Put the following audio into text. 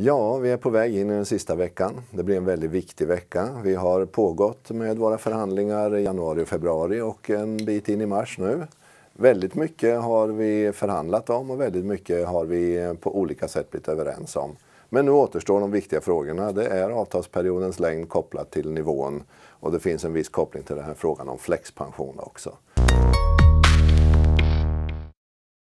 Ja, vi är på väg in i den sista veckan. Det blir en väldigt viktig vecka. Vi har pågått med våra förhandlingar i januari och februari och en bit in i mars nu. Väldigt mycket har vi förhandlat om och väldigt mycket har vi på olika sätt blivit överens om. Men nu återstår de viktiga frågorna. Det är avtalsperiodens längd kopplat till nivån och det finns en viss koppling till den här frågan om flexpension också.